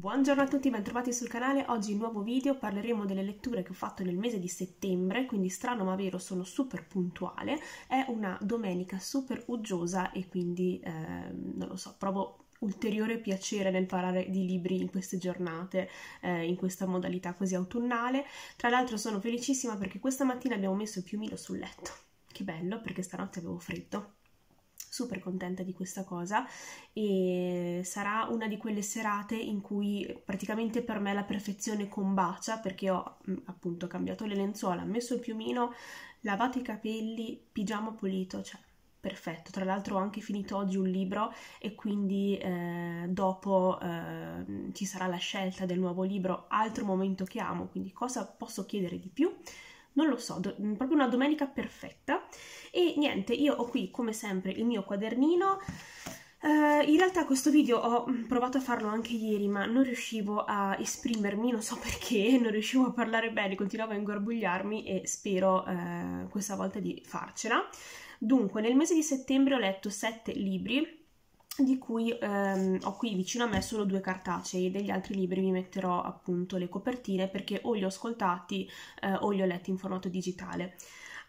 Buongiorno a tutti, bentrovati sul canale. Oggi in nuovo video parleremo delle letture che ho fatto nel mese di settembre, quindi strano ma vero sono super puntuale. È una domenica super uggiosa e quindi, eh, non lo so, provo ulteriore piacere nel parlare di libri in queste giornate, eh, in questa modalità così autunnale. Tra l'altro sono felicissima perché questa mattina abbiamo messo il piumino sul letto. Che bello, perché stanotte avevo freddo super contenta di questa cosa e sarà una di quelle serate in cui praticamente per me la perfezione combacia perché ho mm, appunto cambiato le lenzuola, messo il piumino, lavato i capelli, pigiama pulito, cioè perfetto. Tra l'altro ho anche finito oggi un libro e quindi eh, dopo eh, ci sarà la scelta del nuovo libro, altro momento che amo, quindi cosa posso chiedere di più? non lo so, do- mm, proprio una domenica perfetta. E niente, io ho qui come sempre il mio quadernino. Uh, in realtà questo video ho mm, provato a farlo anche ieri, ma non riuscivo a esprimermi, non so perché, non riuscivo a parlare bene, continuavo a ingorbugliarmi e spero uh, questa volta di farcela. Dunque, nel mese di settembre ho letto sette libri, di cui ehm, ho qui vicino a me solo due cartacei, degli altri libri vi metterò appunto le copertine perché o li ho ascoltati eh, o li ho letti in formato digitale.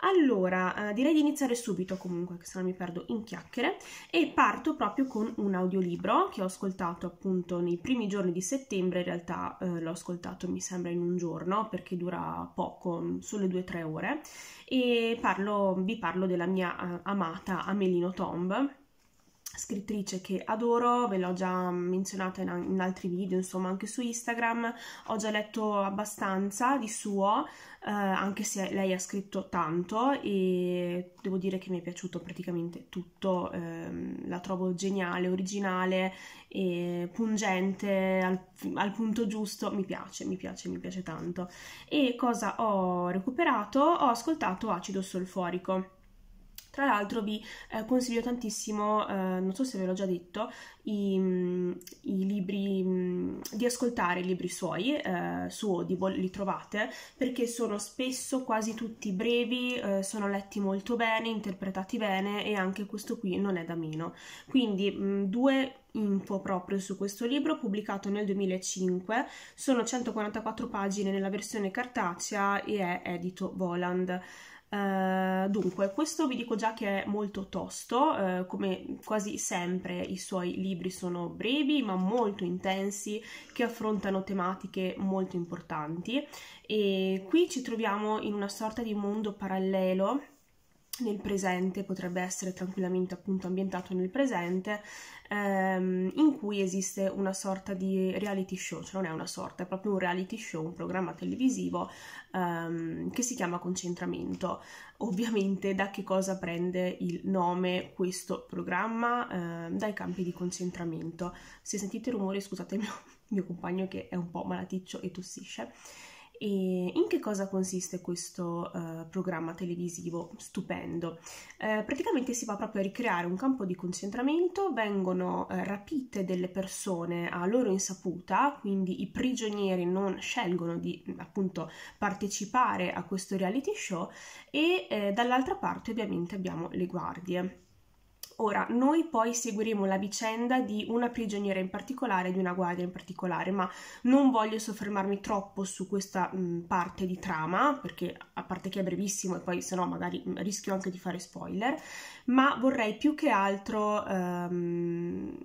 Allora, eh, direi di iniziare subito comunque, che se no mi perdo in chiacchiere, e parto proprio con un audiolibro che ho ascoltato appunto nei primi giorni di settembre, in realtà eh, l'ho ascoltato mi sembra in un giorno perché dura poco, solo due o tre ore, e parlo, vi parlo della mia eh, amata Amelino Tomb, scrittrice che adoro, ve l'ho già menzionata in, in, altri video, insomma anche su Instagram, ho già letto abbastanza di suo, eh, anche se lei ha scritto tanto e devo dire che mi è piaciuto praticamente tutto, eh, la trovo geniale, originale, e pungente, al, al, punto giusto, mi piace, mi piace, mi piace tanto. E cosa ho recuperato? Ho ascoltato Acido Solforico tra l'altro vi eh, consiglio tantissimo, eh, non so se ve l'ho già detto, i, mm, i libri, mm, di ascoltare i libri suoi eh, su Audible, li trovate, perché sono spesso quasi tutti brevi, eh, sono letti molto bene, interpretati bene e anche questo qui non è da meno. Quindi mh, mm, due info proprio su questo libro pubblicato nel 2005 sono 144 pagine nella versione cartacea e è edito Voland Uh, dunque, questo vi dico già che è molto tosto, uh, come quasi sempre i suoi libri sono brevi ma molto intensi che affrontano tematiche molto importanti e qui ci troviamo in una sorta di mondo parallelo nel presente, potrebbe essere tranquillamente appunto ambientato nel presente, ehm, in cui esiste una sorta di reality show, cioè non è una sorta, è proprio un reality show, un programma televisivo ehm, che si chiama Concentramento. Ovviamente da che cosa prende il nome questo programma? Ehm, dai campi di concentramento. Se sentite rumori scusate il mio, mio compagno che è un po' malaticcio e tossisce. E in che cosa consiste questo uh, programma televisivo stupendo? Uh, praticamente si va proprio a ricreare un campo di concentramento, vengono uh, rapite delle persone a loro insaputa, quindi i prigionieri non scelgono di appunto partecipare a questo reality show e dall'altra parte ovviamente abbiamo le guardie. Ora, noi poi seguiremo la vicenda di una prigioniera in particolare, di una guardia in particolare, ma non voglio soffermarmi troppo su questa mh, mm, parte di trama, perché a parte che è brevissimo e poi se no magari mh, mm, rischio anche di fare spoiler, ma vorrei più che altro... Ehm,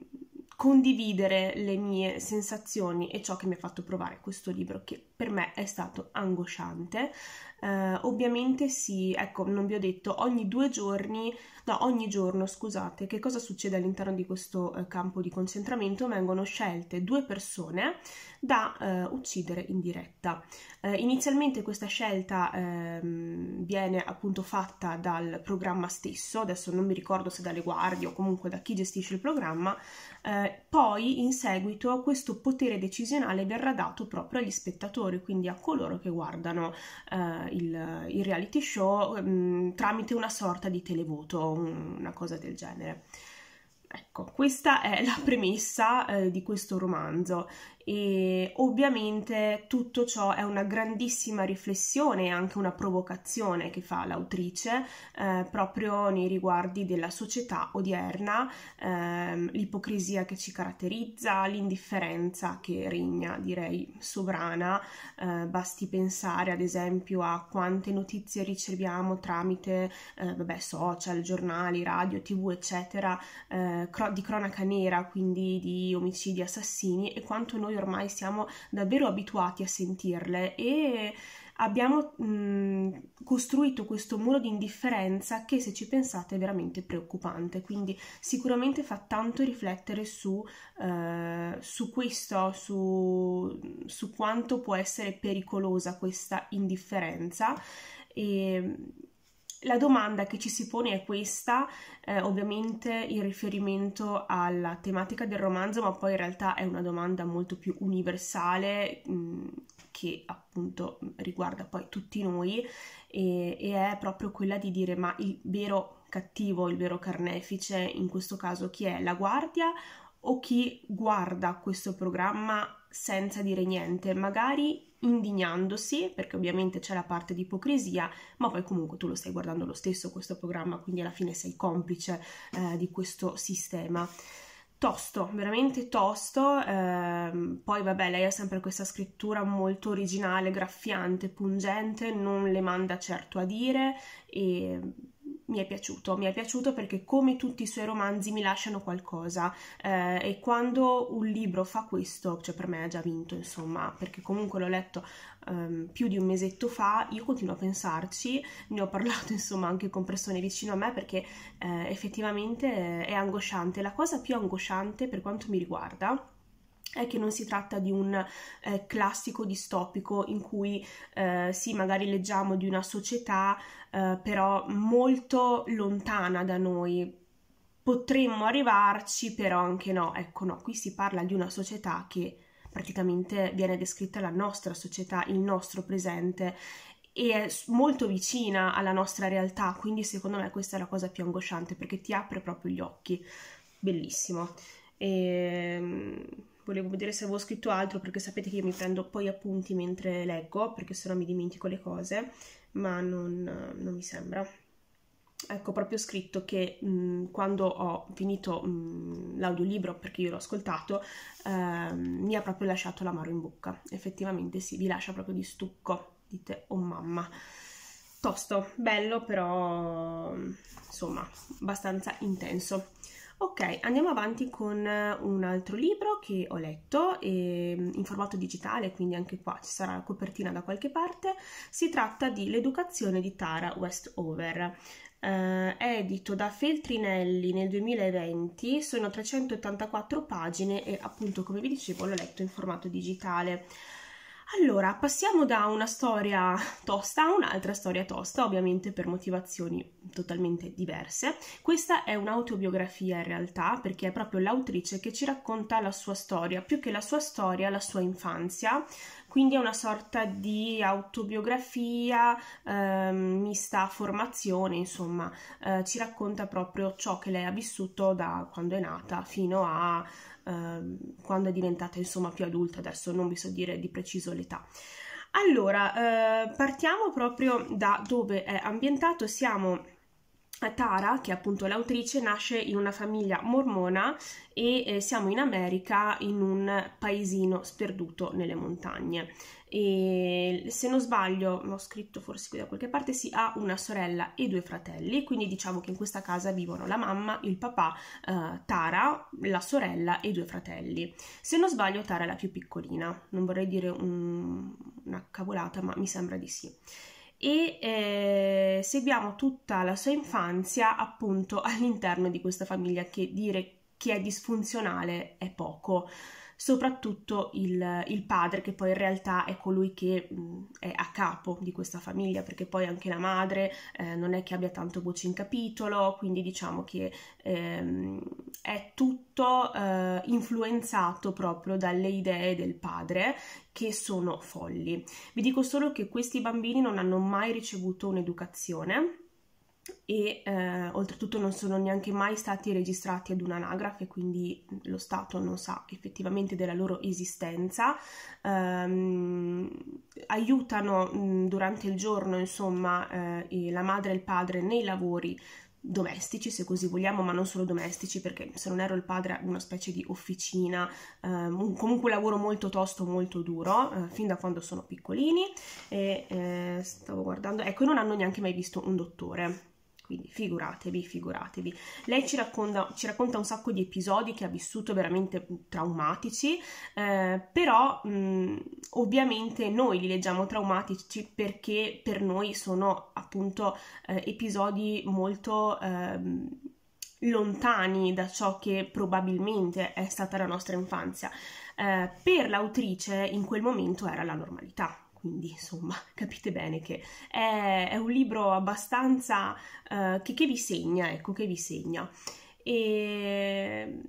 condividere le mie sensazioni e ciò che mi ha fatto provare questo libro che per me è stato angosciante, eh, ovviamente sì, ecco, non vi ho detto, ogni due giorni, no, ogni giorno, scusate, che cosa succede all'interno di questo eh, campo di concentramento? Vengono scelte due persone da eh, uccidere in diretta. Eh, inizialmente questa scelta ehm, viene appunto fatta dal programma stesso, adesso non mi ricordo se dalle guardie o comunque da chi gestisce il programma, eh, poi in seguito questo potere decisionale verrà dato proprio agli spettatori, quindi a coloro che guardano eh, il, il reality show mh, mm, tramite una sorta di televoto, una cosa del genere. Ecco, questa è la premessa eh, di questo romanzo e ovviamente tutto ciò è una grandissima riflessione e anche una provocazione che fa l'autrice eh, proprio nei riguardi della società odierna, ehm, l'ipocrisia che ci caratterizza, l'indifferenza che regna, direi, sovrana. Eh, basti pensare ad esempio a quante notizie riceviamo tramite eh, vabbè, social, giornali, radio, tv, eccetera, eh, cro- di cronaca nera, quindi di omicidi, assassini e quanto noi ormai siamo davvero abituati a sentirle e abbiamo mh, mm, costruito questo muro di indifferenza che se ci pensate è veramente preoccupante, quindi sicuramente fa tanto riflettere su, eh, su questo, su, su quanto può essere pericolosa questa indifferenza e la domanda che ci si pone è questa, eh, ovviamente in riferimento alla tematica del romanzo, ma poi in realtà è una domanda molto più universale mh, che appunto riguarda poi tutti noi e, e è proprio quella di dire ma il vero cattivo, il vero carnefice, in questo caso chi è? La guardia o chi guarda questo programma senza dire niente, magari indignandosi, perché ovviamente c'è la parte di ipocrisia, ma poi comunque tu lo stai guardando lo stesso questo programma, quindi alla fine sei complice eh, di questo sistema. Tosto, veramente tosto, eh, poi vabbè lei ha sempre questa scrittura molto originale, graffiante, pungente, non le manda certo a dire e mi è piaciuto, mi è piaciuto perché come tutti i suoi romanzi mi lasciano qualcosa eh, e quando un libro fa questo, cioè per me ha già vinto insomma, perché comunque l'ho letto um, più di un mesetto fa, io continuo a pensarci, ne ho parlato insomma anche con persone vicino a me perché eh, effettivamente è angosciante, la cosa più angosciante per quanto mi riguarda è che non si tratta di un eh, classico distopico in cui eh, sì, magari leggiamo di una società eh, però molto lontana da noi. Potremmo arrivarci, però anche no. Ecco, no, qui si parla di una società che praticamente viene descritta la nostra società, il nostro presente e è molto vicina alla nostra realtà, quindi secondo me questa è la cosa più angosciante perché ti apre proprio gli occhi. Bellissimo. Ehm volevo vedere se avevo scritto altro perché sapete che io mi prendo poi appunti mentre leggo perché sennò mi dimentico le cose, ma non, non mi sembra. Ecco, proprio scritto che mh, mm, quando ho finito mh, mm, l'audiolibro, perché io l'ho ascoltato, eh, mi ha proprio lasciato l'amaro in bocca. Effettivamente sì, vi lascia proprio di stucco. Dite, oh mamma tosto, bello però mm, insomma abbastanza intenso. Ok, andiamo avanti con eh, un altro libro che ho letto e, ehm, in formato digitale, quindi anche qua ci sarà la copertina da qualche parte. Si tratta di L'educazione di Tara Westover. Eh, edito da Feltrinelli nel 2020, sono 384 pagine e appunto come vi dicevo l'ho letto in formato digitale. Allora, passiamo da una storia tosta a un'altra storia tosta, ovviamente per motivazioni totalmente diverse. Questa è un'autobiografia in realtà, perché è proprio l'autrice che ci racconta la sua storia, più che la sua storia, la sua infanzia, quindi è una sorta di autobiografia eh, mista a formazione, insomma, eh, ci racconta proprio ciò che lei ha vissuto da quando è nata fino a Ehm, quando è diventata insomma più adulta, adesso non vi so dire di preciso l'età. Allora, eh, partiamo proprio da dove è ambientato, siamo... a Tara, che è appunto l'autrice, nasce in una famiglia mormona e eh, siamo in America in un paesino sperduto nelle montagne e se non sbaglio, ho scritto forse qui da qualche parte, si sì, ha una sorella e due fratelli, quindi diciamo che in questa casa vivono la mamma, il papà, eh, Tara, la sorella e due fratelli. Se non sbaglio Tara è la più piccolina, non vorrei dire un, una cavolata, ma mi sembra di sì e eh, seguiamo tutta la sua infanzia appunto all'interno di questa famiglia che dire che è disfunzionale è poco soprattutto il, il, padre, che poi in realtà è colui che mh, è a capo di questa famiglia, perché poi anche la madre eh, non è che abbia tanto voce in capitolo, quindi diciamo che ehm, è tutto eh, influenzato proprio dalle idee del padre che sono folli. Vi dico solo che questi bambini non hanno mai ricevuto un'educazione e eh, oltretutto non sono neanche mai stati registrati ad un'anagrafe, quindi lo Stato non sa effettivamente della loro esistenza. Um, aiutano mh, mm, durante il giorno, insomma, eh, la madre e il padre nei lavori domestici, se così vogliamo, ma non solo domestici, perché se non ero il padre una specie di officina, ehm, comunque lavoro molto tosto, molto duro, eh, fin da quando sono piccolini e eh, stavo guardando, ecco, non hanno neanche mai visto un dottore. Quindi figuratevi, figuratevi. Lei ci racconta, ci racconta un sacco di episodi che ha vissuto veramente traumatici, eh, però mh, mm, ovviamente noi li leggiamo traumatici perché per noi sono appunto eh, episodi molto... Eh, lontani da ciò che probabilmente è stata la nostra infanzia. Eh, per l'autrice in quel momento era la normalità quindi insomma capite bene che è, è un libro abbastanza eh, che, che vi segna, ecco che vi segna. E mm,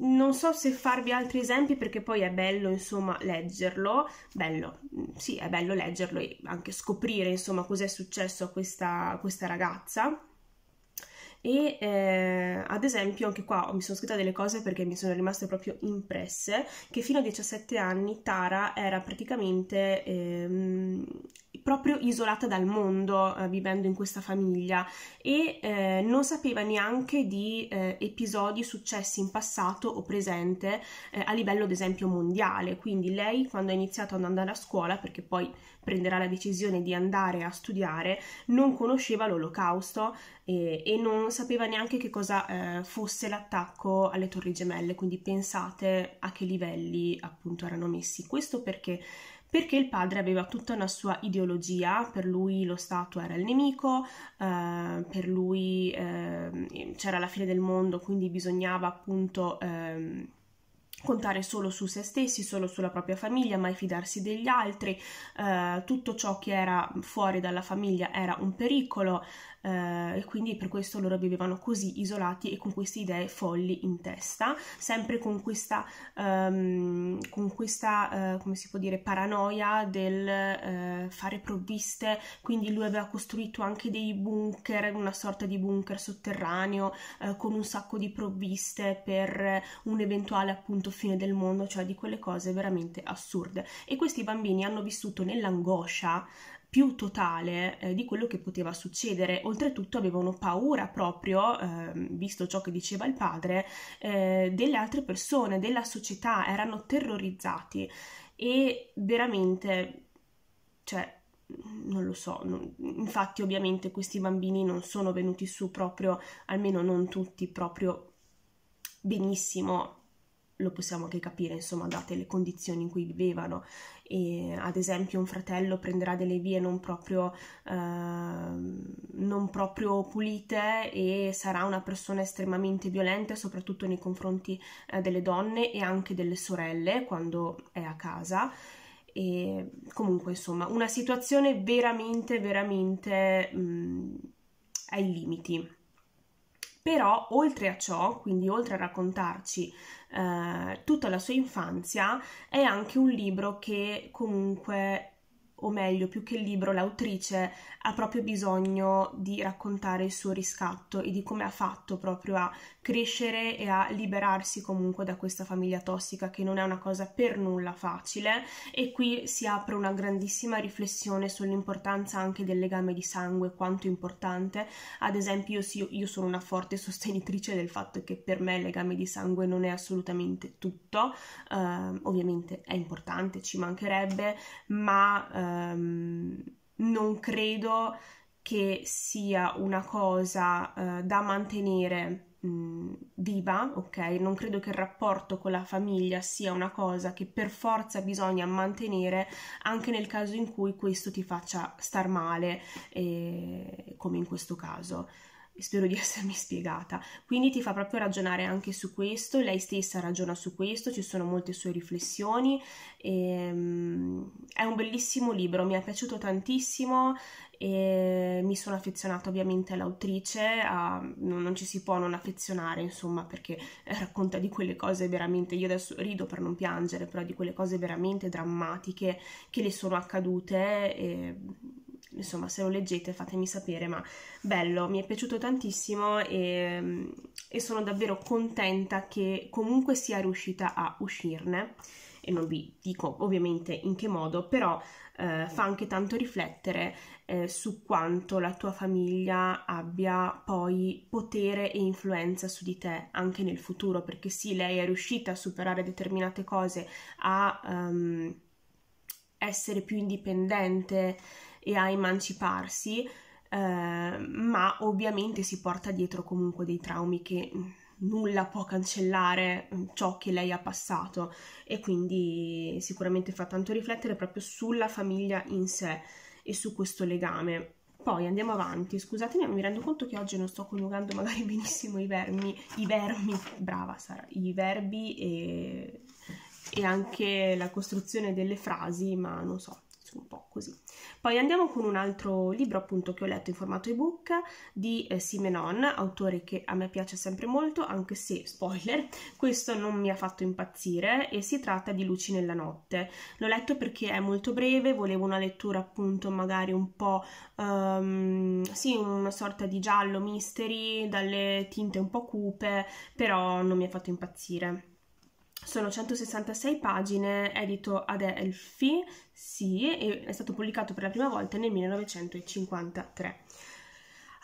non so se farvi altri esempi perché poi è bello insomma leggerlo, bello, mm, sì è bello leggerlo e anche scoprire insomma cos'è successo a questa, a questa ragazza e eh, ad esempio anche qua mi sono scritta delle cose perché mi sono rimaste proprio impresse che fino a 17 anni Tara era praticamente ehm, proprio isolata dal mondo eh, vivendo in questa famiglia e eh, non sapeva neanche di eh, episodi successi in passato o presente eh, a livello ad esempio mondiale quindi lei quando ha iniziato ad andare a scuola perché poi prenderà la decisione di andare a studiare non conosceva l'olocausto eh, e non sapeva neanche che cosa eh, fosse l'attacco alle torri gemelle quindi pensate a che livelli appunto erano messi questo perché perché il padre aveva tutta una sua ideologia, per lui lo Stato era il nemico, eh, per lui eh, c'era la fine del mondo, quindi bisognava appunto... Eh, contare solo su se stessi, solo sulla propria famiglia, mai fidarsi degli altri, eh, tutto ciò che era fuori dalla famiglia era un pericolo eh, e quindi per questo loro vivevano così isolati e con queste idee folli in testa, sempre con questa, um, con questa uh, come si può dire, paranoia del uh, fare provviste, quindi lui aveva costruito anche dei bunker, una sorta di bunker sotterraneo uh, con un sacco di provviste per un eventuale appunto appunto fine del mondo, cioè di quelle cose veramente assurde. E questi bambini hanno vissuto nell'angoscia più totale eh, di quello che poteva succedere. Oltretutto avevano paura proprio, eh, visto ciò che diceva il padre, eh, delle altre persone, della società, erano terrorizzati e veramente, cioè, non lo so, non, infatti ovviamente questi bambini non sono venuti su proprio, almeno non tutti, proprio benissimo lo possiamo anche capire, insomma, date le condizioni in cui vivevano. E, ad esempio, un fratello prenderà delle vie non proprio, eh, non proprio pulite e sarà una persona estremamente violenta, soprattutto nei confronti eh, delle donne e anche delle sorelle quando è a casa. E comunque, insomma, una situazione veramente, veramente mh, mm, ai limiti. Però oltre a ciò, quindi oltre a raccontarci eh, tutta la sua infanzia, è anche un libro che comunque o meglio, più che il libro, l'autrice ha proprio bisogno di raccontare il suo riscatto e di come ha fatto proprio a crescere e a liberarsi comunque da questa famiglia tossica che non è una cosa per nulla facile e qui si apre una grandissima riflessione sull'importanza anche del legame di sangue, quanto importante. Ad esempio, io, io sono una forte sostenitrice del fatto che per me il legame di sangue non è assolutamente tutto, uh, ovviamente è importante, ci mancherebbe, ma uh, ehm, non credo che sia una cosa eh, da mantenere mh, viva, ok? Non credo che il rapporto con la famiglia sia una cosa che per forza bisogna mantenere anche nel caso in cui questo ti faccia star male, eh, come in questo caso spero di essermi spiegata. Quindi ti fa proprio ragionare anche su questo, lei stessa ragiona su questo, ci sono molte sue riflessioni. E, ehm, è un bellissimo libro, mi è piaciuto tantissimo e mi sono affezionata ovviamente all'autrice, a, non, non, ci si può non affezionare, insomma, perché racconta di quelle cose veramente, io adesso rido per non piangere, però di quelle cose veramente drammatiche che le sono accadute. E, insomma se lo leggete fatemi sapere, ma bello, mi è piaciuto tantissimo e, mm, e sono davvero contenta che comunque sia riuscita a uscirne e non vi dico ovviamente in che modo, però eh, fa anche tanto riflettere eh, su quanto la tua famiglia abbia poi potere e influenza su di te anche nel futuro, perché sì, lei è riuscita a superare determinate cose, a um, essere più indipendente e a emanciparsi, eh, ma ovviamente si porta dietro comunque dei traumi che nulla può cancellare mm, ciò che lei ha passato e quindi sicuramente fa tanto riflettere proprio sulla famiglia in sé e su questo legame. Poi andiamo avanti, scusatemi, mi rendo conto che oggi non sto coniugando magari benissimo i vermi, i vermi, brava Sara, i verbi e, e anche la costruzione delle frasi, ma non so, un po' così. Poi andiamo con un altro libro appunto che ho letto in formato ebook di eh, Simenon, autore che a me piace sempre molto, anche se, spoiler, questo non mi ha fatto impazzire e si tratta di Luci nella notte. L'ho letto perché è molto breve, volevo una lettura appunto magari un po', um, sì, una sorta di giallo mystery, dalle tinte un po' cupe, però non mi ha fatto impazzire. Sono 166 pagine, edito ad Elfi, sì, e è stato pubblicato per la prima volta nel 1953.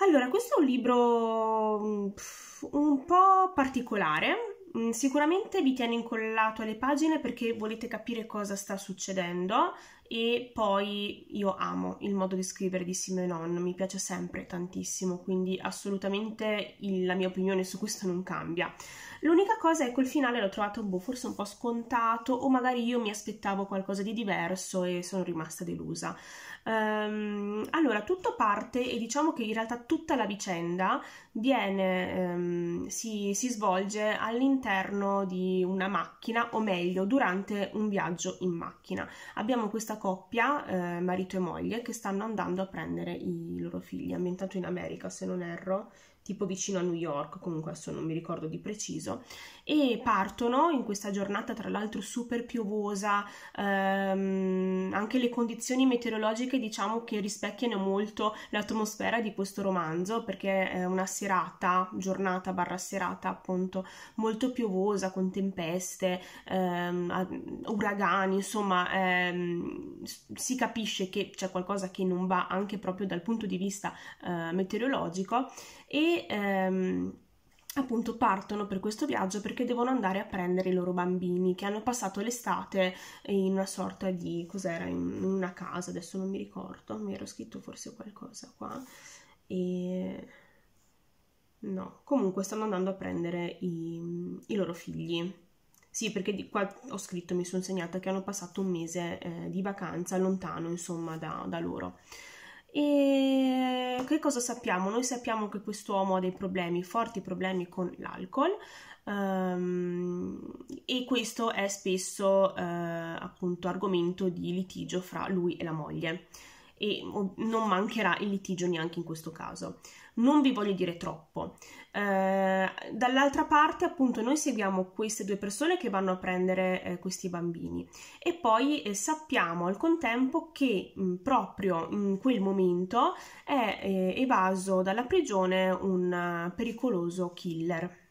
Allora, questo è un libro mm, un po' particolare, mm, sicuramente vi tiene incollato alle pagine perché volete capire cosa sta succedendo e poi io amo il modo di scrivere di Simenon, mi piace sempre tantissimo, quindi assolutamente il, la mia opinione su questo non cambia. L'unica cosa è che il finale l'ho trovato boh, forse un po' scontato o magari io mi aspettavo qualcosa di diverso e sono rimasta delusa. Um, allora, tutto parte e diciamo che in realtà tutta la vicenda viene, um, si, si svolge all'interno di una macchina o meglio durante un viaggio in macchina. Abbiamo questa coppia, eh, marito e moglie, che stanno andando a prendere i loro figli, ambientato in America se non erro tipo vicino a New York, comunque adesso non mi ricordo di preciso, e partono in questa giornata tra l'altro super piovosa, ehm, anche le condizioni meteorologiche diciamo che rispecchiano molto l'atmosfera di questo romanzo perché è una serata, giornata barra serata appunto molto piovosa con tempeste, ehm, uragani, insomma ehm, si capisce che c'è qualcosa che non va anche proprio dal punto di vista eh, meteorologico e ehm, appunto partono per questo viaggio perché devono andare a prendere i loro bambini che hanno passato l'estate in una sorta di cos'era in una casa adesso non mi ricordo mi ero scritto forse qualcosa qua e no comunque stanno andando a prendere i, i loro figli sì perché di qua ho scritto mi sono segnata che hanno passato un mese eh, di vacanza lontano insomma da, da loro e che cosa sappiamo? Noi sappiamo che quest'uomo ha dei problemi, forti problemi con l'alcol um, e questo è spesso uh, appunto argomento di litigio fra lui e la moglie e non mancherà il litigio neanche in questo caso non vi voglio dire troppo. Eh, dall'altra parte, appunto, noi seguiamo queste due persone che vanno a prendere eh, questi bambini e poi eh, sappiamo al contempo che mh, mm, proprio in quel momento è eh, evaso dalla prigione un uh, pericoloso killer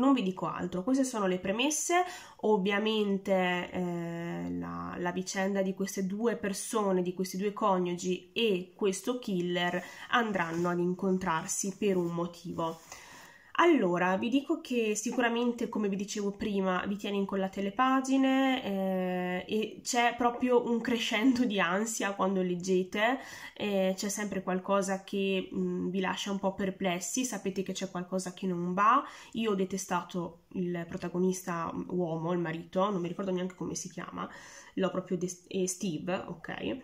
non vi dico altro, queste sono le premesse, ovviamente eh, la, la, vicenda di queste due persone, di questi due coniugi e questo killer andranno ad incontrarsi per un motivo. Allora, vi dico che sicuramente, come vi dicevo prima, vi tiene incollate le pagine eh, e c'è proprio un crescendo di ansia quando leggete, eh, c'è sempre qualcosa che mh, mm, vi lascia un po' perplessi, sapete che c'è qualcosa che non va. Io ho detestato il protagonista mm, uomo, il marito, non mi ricordo neanche come si chiama, l'ho proprio dest- eh, Steve, ok?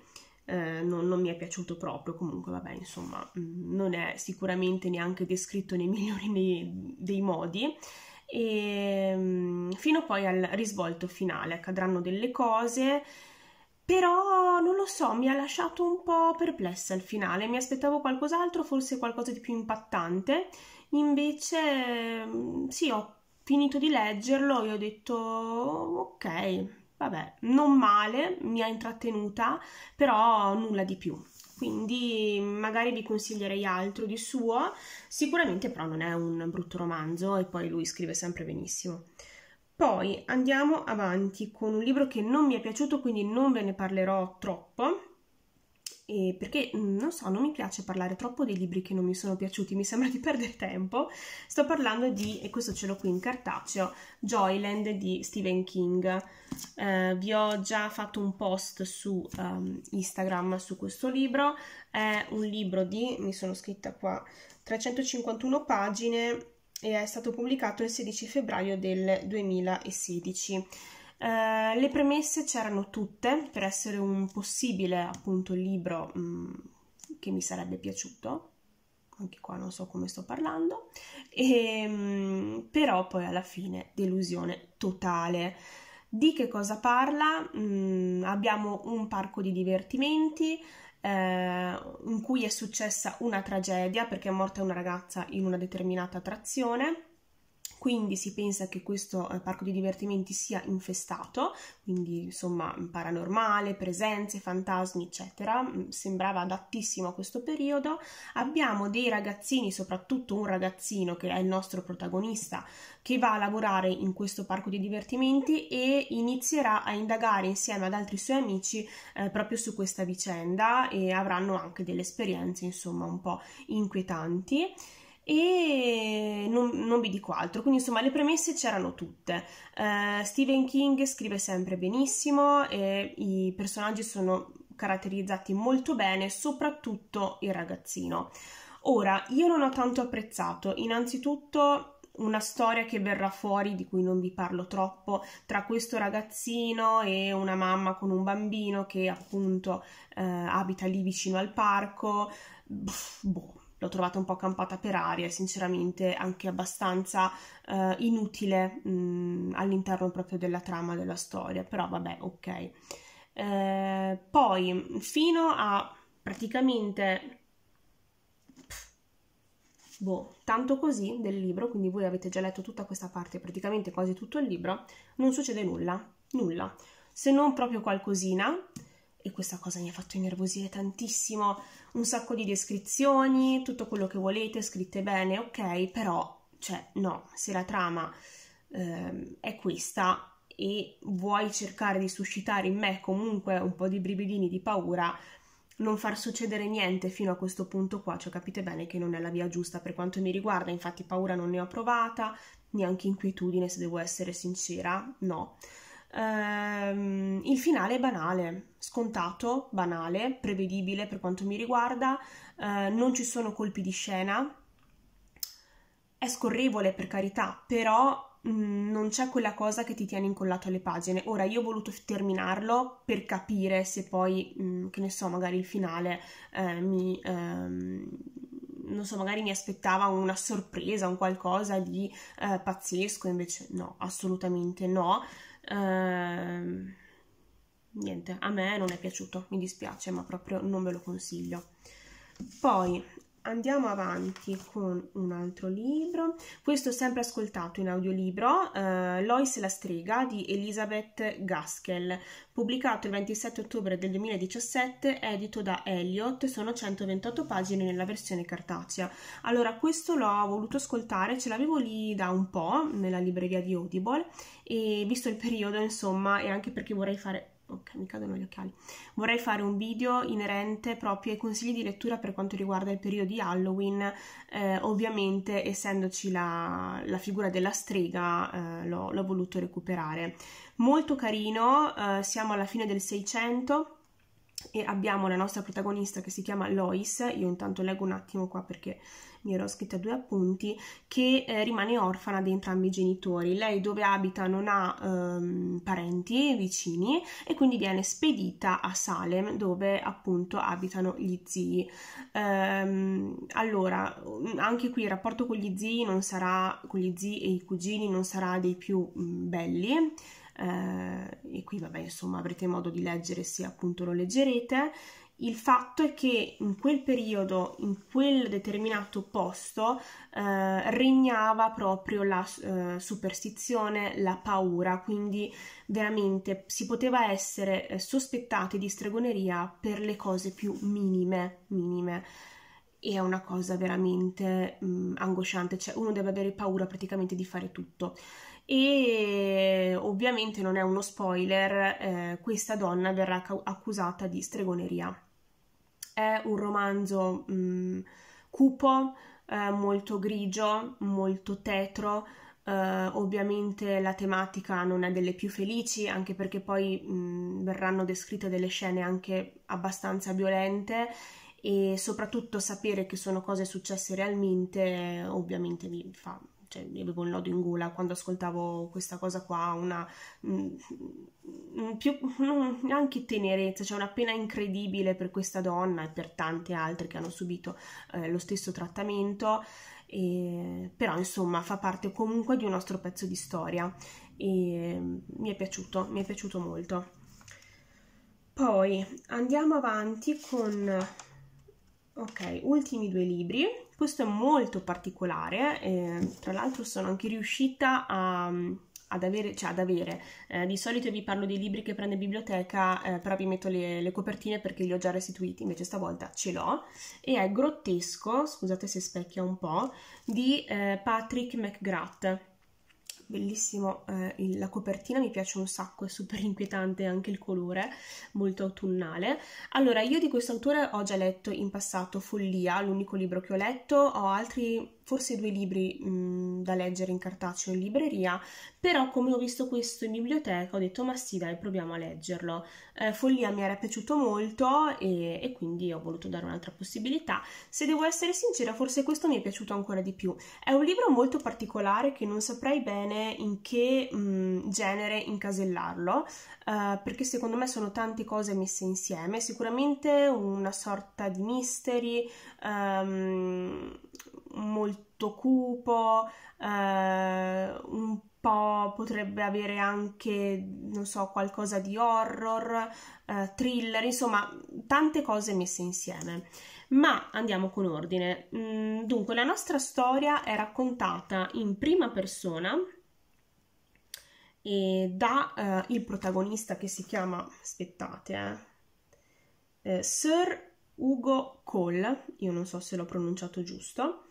eh, non, non, mi è piaciuto proprio, comunque vabbè insomma mm, non è sicuramente neanche descritto nei migliori nei, dei modi e mm, fino poi al risvolto finale accadranno delle cose però non lo so, mi ha lasciato un po' perplessa il finale, mi aspettavo qualcos'altro, forse qualcosa di più impattante, invece mm, sì, ho finito di leggerlo e ho detto ok, vabbè, non male, mi ha intrattenuta, però nulla di più. Quindi magari vi consiglierei altro di suo, sicuramente però non è un brutto romanzo e poi lui scrive sempre benissimo. Poi andiamo avanti con un libro che non mi è piaciuto, quindi non ve ne parlerò troppo, e perché mm, non so, non mi piace parlare troppo dei libri che non mi sono piaciuti, mi sembra di perdere tempo. Sto parlando di, e questo ce l'ho qui in cartaceo, Joyland di Stephen King. Eh, vi ho già fatto un post su um, Instagram su questo libro. È un libro di, mi sono scritta qua, 351 pagine e è stato pubblicato il 16 febbraio del 2016. Eh, le premesse c'erano tutte per essere un possibile appunto libro mh, mm, che mi sarebbe piaciuto, anche qua non so come sto parlando, e, ehm, mh, però poi alla fine delusione totale. Di che cosa parla? Mm, abbiamo un parco di divertimenti eh, in cui è successa una tragedia perché è morta una ragazza in una determinata attrazione quindi si pensa che questo eh, parco di divertimenti sia infestato, quindi insomma paranormale, presenze, fantasmi, eccetera. Mm, sembrava adattissimo a questo periodo. Abbiamo dei ragazzini, soprattutto un ragazzino che è il nostro protagonista, che va a lavorare in questo parco di divertimenti e inizierà a indagare insieme ad altri suoi amici eh, proprio su questa vicenda e avranno anche delle esperienze, insomma, un po' inquietanti e non, non, vi dico altro, quindi insomma le premesse c'erano tutte. Uh, Stephen King scrive sempre benissimo e i personaggi sono caratterizzati molto bene, soprattutto il ragazzino. Ora, io non ho tanto apprezzato, innanzitutto una storia che verrà fuori, di cui non vi parlo troppo, tra questo ragazzino e una mamma con un bambino che appunto eh, abita lì vicino al parco. Pff, boh l'ho trovata un po' campata per aria e sinceramente anche abbastanza eh, inutile mh, mm, all'interno proprio della trama della storia, però vabbè, ok. Eh, poi fino a praticamente boh, tanto così del libro, quindi voi avete già letto tutta questa parte, praticamente quasi tutto il libro, non succede nulla, nulla, se non proprio qualcosina e questa cosa mi ha fatto innervosire tantissimo un sacco di descrizioni, tutto quello che volete, scritte bene, ok, però, cioè, no, se la trama eh, è questa e vuoi cercare di suscitare in me comunque un po' di bribidini di paura, non far succedere niente fino a questo punto qua, cioè capite bene che non è la via giusta per quanto mi riguarda, infatti paura non ne ho provata, neanche inquietudine se devo essere sincera, no ehm, il finale è banale, scontato, banale, prevedibile per quanto mi riguarda, eh, non ci sono colpi di scena, è scorrevole per carità, però mm, non c'è quella cosa che ti tiene incollato alle pagine. Ora io ho voluto terminarlo per capire se poi, mh, mm, che ne so, magari il finale eh, mi... Ehm, non so, magari mi aspettava una sorpresa, un qualcosa di eh, pazzesco, invece no, assolutamente no eh, niente, a me non è piaciuto, mi dispiace, ma proprio non ve lo consiglio. Poi andiamo avanti con un altro libro, questo sempre ascoltato in audiolibro, eh, Lois la strega di Elizabeth Gaskell, pubblicato il 27 ottobre del 2017, edito da Elliot, sono 128 pagine nella versione cartacea. Allora, questo l'ho voluto ascoltare, ce l'avevo lì da un po' nella libreria di Audible e visto il periodo, insomma, e anche perché vorrei fare ok mi cadono gli occhiali vorrei fare un video inerente proprio ai consigli di lettura per quanto riguarda il periodo di Halloween eh, ovviamente essendoci la, la, figura della strega eh, l'ho, voluto recuperare molto carino eh, siamo alla fine del Seicento e abbiamo la nostra protagonista che si chiama Lois, io intanto leggo un attimo qua perché mi ero scritta due appunti, che eh, rimane orfana di entrambi i genitori. Lei dove abita non ha ehm, parenti vicini e quindi viene spedita a Salem dove appunto abitano gli zii. Ehm, allora, mm, anche qui il rapporto con gli zii non sarà, con gli zii e i cugini non sarà dei più mh, mm, belli eh, e qui vabbè insomma avrete modo di leggere se appunto lo leggerete, il fatto è che in quel periodo, in quel determinato posto, eh, regnava proprio la eh, superstizione, la paura, quindi veramente si poteva essere eh, sospettati di stregoneria per le cose più minime, minime. E è una cosa veramente mh, mm, angosciante, cioè uno deve avere paura praticamente di fare tutto e ovviamente non è uno spoiler, eh, questa donna verrà accusata di stregoneria. È un romanzo mh, mm, cupo, eh, molto grigio, molto tetro, Uh, ovviamente la tematica non è delle più felici, anche perché poi mh, mm, verranno descritte delle scene anche abbastanza violente e soprattutto sapere che sono cose successe realmente ovviamente mi fa cioè, io avevo il nodo in gola quando ascoltavo questa cosa qua, una mh, mm, più, mh, anche tenerezza, cioè una pena incredibile per questa donna e per tante altre che hanno subito eh, lo stesso trattamento, e, però insomma fa parte comunque di un nostro pezzo di storia e mm, mi è piaciuto, mi è piaciuto molto. Poi andiamo avanti con Ok, ultimi due libri. Questo è molto particolare, eh, tra l'altro sono anche riuscita a, ad avere, cioè ad avere. Eh, di solito vi parlo dei libri che prendo in biblioteca, eh, però vi metto le, le, copertine perché li ho già restituiti, invece stavolta ce l'ho, e è Grottesco, scusate se specchia un po', di eh, Patrick McGrath bellissimo eh, il, la copertina, mi piace un sacco, è super inquietante anche il colore, molto autunnale. Allora, io di questo autore ho già letto in passato Follia, l'unico libro che ho letto, ho altri forse due libri mh, mm, da leggere in cartaceo in libreria, però come ho visto questo in biblioteca ho detto ma sì dai proviamo a leggerlo. Eh, Follia mi era piaciuto molto e, e quindi ho voluto dare un'altra possibilità. Se devo essere sincera forse questo mi è piaciuto ancora di più. È un libro molto particolare che non saprei bene in che mh, mm, genere incasellarlo, eh, perché secondo me sono tante cose messe insieme, sicuramente una sorta di mystery, um, ehm, molto cupo, eh, un po' potrebbe avere anche, non so, qualcosa di horror, eh, thriller, insomma, tante cose messe insieme. Ma andiamo con ordine. Mm, dunque, la nostra storia è raccontata in prima persona e da eh, il protagonista che si chiama, aspettate, eh, eh, Sir Ugo Cole, io non so se l'ho pronunciato giusto,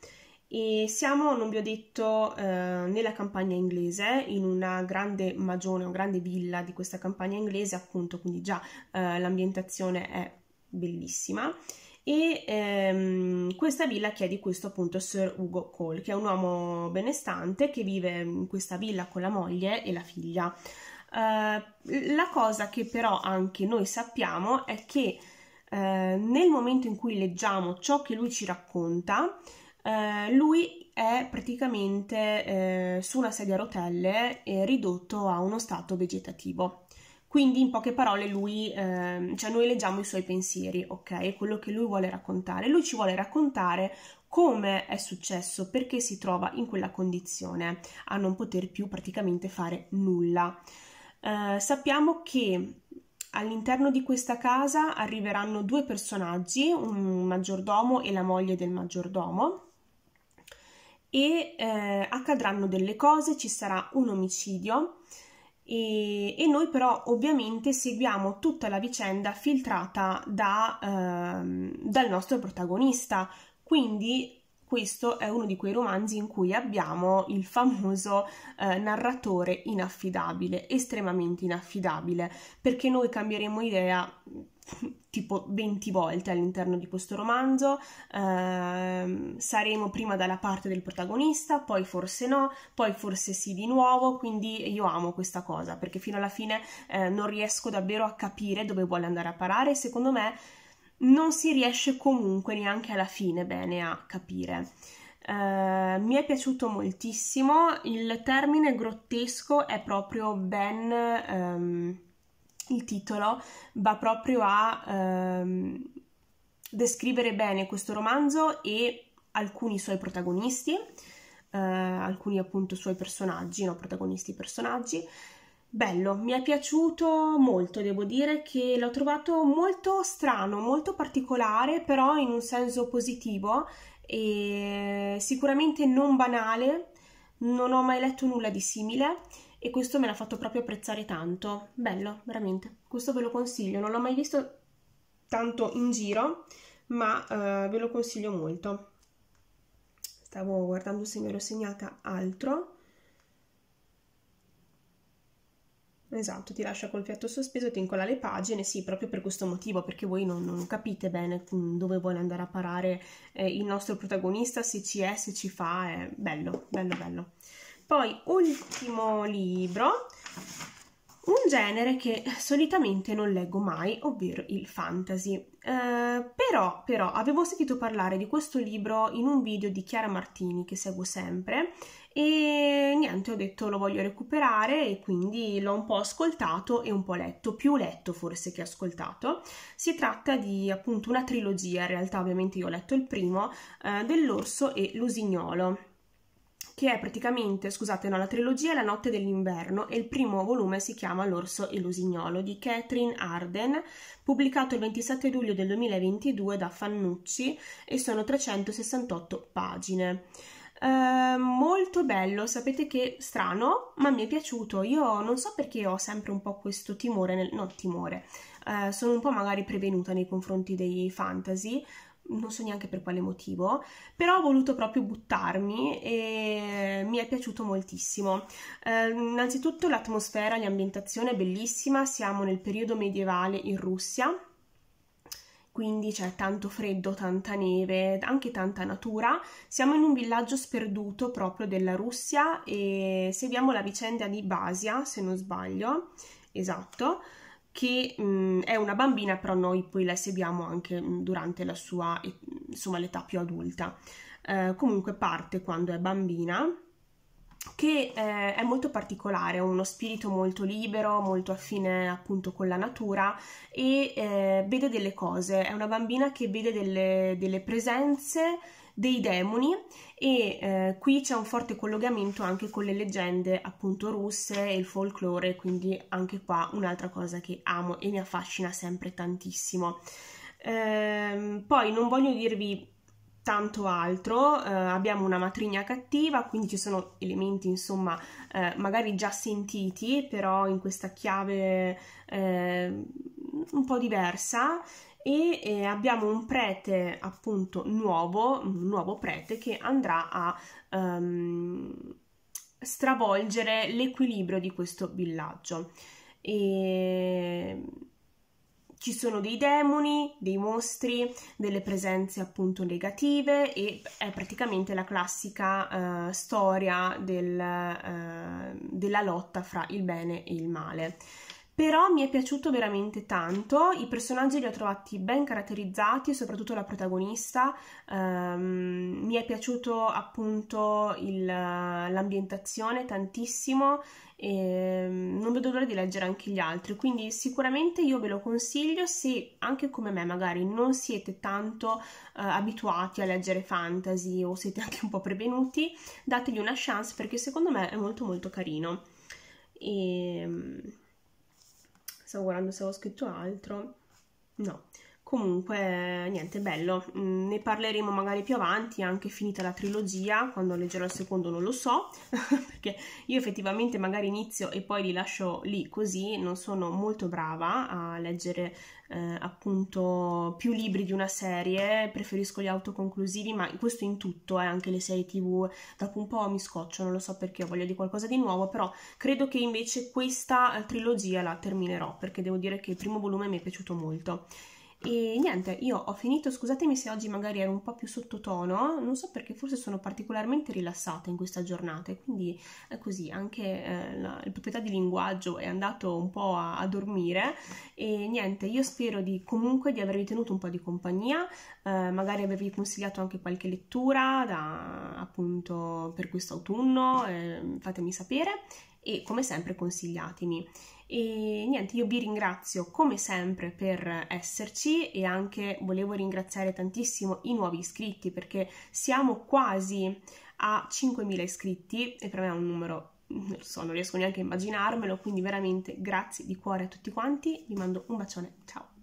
e siamo, non vi ho detto, eh, nella campagna inglese, in una grande magione, una grande villa di questa campagna inglese, appunto, quindi già eh, l'ambientazione è bellissima. E ehm, questa villa chiede questo appunto Sir Ugo Cole, che è un uomo benestante che vive in questa villa con la moglie e la figlia. Eh, la cosa che però anche noi sappiamo è che eh, nel momento in cui leggiamo ciò che lui ci racconta, eh, lui è praticamente eh, su una sedia a rotelle e ridotto a uno stato vegetativo. Quindi in poche parole lui, ehm, cioè noi leggiamo i suoi pensieri, ok? Quello che lui vuole raccontare. Lui ci vuole raccontare come è successo, perché si trova in quella condizione, a non poter più praticamente fare nulla. Eh, sappiamo che All'interno di questa casa arriveranno due personaggi, un maggiordomo e la moglie del maggiordomo, e eh, accadranno delle cose, ci sarà un omicidio e, e, noi però ovviamente seguiamo tutta la vicenda filtrata da, eh, dal nostro protagonista, quindi questo è uno di quei romanzi in cui abbiamo il famoso eh, narratore inaffidabile, estremamente inaffidabile, perché noi cambieremo idea tipo 20 volte all'interno di questo romanzo, eh, saremo prima dalla parte del protagonista, poi forse no, poi forse sì di nuovo, quindi io amo questa cosa perché fino alla fine eh, non riesco davvero a capire dove vuole andare a parare, secondo me non si riesce comunque neanche alla fine bene a capire. Uh, mi è piaciuto moltissimo, il termine grottesco è proprio ben um, il titolo, va proprio a um, descrivere bene questo romanzo e alcuni suoi protagonisti, uh, alcuni appunto suoi personaggi, no, protagonisti personaggi, Bello, mi è piaciuto molto, devo dire che l'ho trovato molto strano, molto particolare, però in un senso positivo e sicuramente non banale, non ho mai letto nulla di simile e questo me l'ha fatto proprio apprezzare tanto. Bello, veramente, questo ve lo consiglio, non l'ho mai visto tanto in giro, ma eh, ve lo consiglio molto. Stavo guardando se mi ero segnata altro. Esatto, ti lascia col fiato sospeso, ti incolla le pagine, sì, proprio per questo motivo, perché voi non, non capite bene dove vuole andare a parare eh, il nostro protagonista, se ci è, se ci fa, è bello, bello, bello. Poi, ultimo libro, un genere che solitamente non leggo mai, ovvero il fantasy. Eh, però, però, avevo sentito parlare di questo libro in un video di Chiara Martini, che seguo sempre, e niente, ho detto lo voglio recuperare e quindi l'ho un po' ascoltato e un po' letto, più letto forse che ascoltato. Si tratta di appunto una trilogia, in realtà ovviamente io ho letto il primo, eh, dell'orso e l'usignolo che è praticamente, scusate, no, la trilogia è La notte dell'inverno e il primo volume si chiama L'orso e l'usignolo di Catherine Arden, pubblicato il 27 luglio del 2022 da Fannucci e sono 368 pagine. Ehm, molto bello, sapete che strano, ma mi è piaciuto. Io non so perché ho sempre un po' questo timore, nel, no timore, eh, sono un po' magari prevenuta nei confronti dei fantasy, non so neanche per quale motivo, però ho voluto proprio buttarmi e mi è piaciuto moltissimo. Eh, innanzitutto l'atmosfera, l'ambientazione è bellissima, siamo nel periodo medievale in Russia, quindi c'è tanto freddo, tanta neve, anche tanta natura. Siamo in un villaggio sperduto proprio della Russia e seguiamo la vicenda di Basia, se non sbaglio, esatto, che mh, mm, è una bambina, però noi poi la seguiamo anche mh, mm, durante la sua, insomma, l'età più adulta. Eh, comunque parte quando è bambina che eh, è molto particolare, uno spirito molto libero, molto affine appunto con la natura e eh, vede delle cose, è una bambina che vede delle, delle presenze, dei demoni e eh, qui c'è un forte collegamento anche con le leggende appunto russe e il folklore, quindi anche qua un'altra cosa che amo e mi affascina sempre tantissimo. Ehm, poi non voglio dirvi tanto altro, eh, abbiamo una matrigna cattiva, quindi ci sono elementi insomma eh, magari già sentiti, però in questa chiave eh, un po' diversa e abbiamo un prete appunto nuovo, un nuovo prete che andrà a ehm, stravolgere l'equilibrio di questo villaggio. E ci sono dei demoni, dei mostri, delle presenze appunto negative e è praticamente la classica eh, storia del, eh, della lotta fra il bene e il male. Però mi è piaciuto veramente tanto, i personaggi li ho trovati ben caratterizzati, soprattutto la protagonista. Um, mi è piaciuto appunto l'ambientazione tantissimo, e ehm, non vedo l'ora di leggere anche gli altri, quindi sicuramente io ve lo consiglio se anche come me magari non siete tanto eh, abituati a leggere fantasy o siete anche un po' prevenuti, dategli una chance perché secondo me è molto molto carino. E... Ehm, stavo guardando se avevo scritto altro. No, comunque niente bello mm, ne parleremo magari più avanti anche finita la trilogia quando leggerò il secondo non lo so perché io effettivamente magari inizio e poi li lascio lì così non sono molto brava a leggere eh, appunto più libri di una serie preferisco gli autoconclusivi ma questo in tutto eh, anche le serie tv dopo un po' mi scoccio non lo so perché ho voglia di qualcosa di nuovo però credo che invece questa eh, trilogia la terminerò perché devo dire che il primo volume mi è piaciuto molto e niente, io ho finito, scusatemi se oggi magari ero un po' più sottotono, non so perché forse sono particolarmente rilassata in questa giornata e quindi è così, anche eh, la, la, proprietà di linguaggio è andato un po' a, a, dormire e niente, io spero di comunque di avervi tenuto un po' di compagnia, eh, magari avervi consigliato anche qualche lettura da, appunto per quest'autunno, eh, fatemi sapere e come sempre consigliatemi. E niente, io vi ringrazio come sempre per esserci e anche volevo ringraziare tantissimo i nuovi iscritti perché siamo quasi a 5.000 iscritti e per me è un numero non so, non riesco neanche a immaginarmelo, quindi veramente grazie di cuore a tutti quanti, vi mando un bacione, ciao!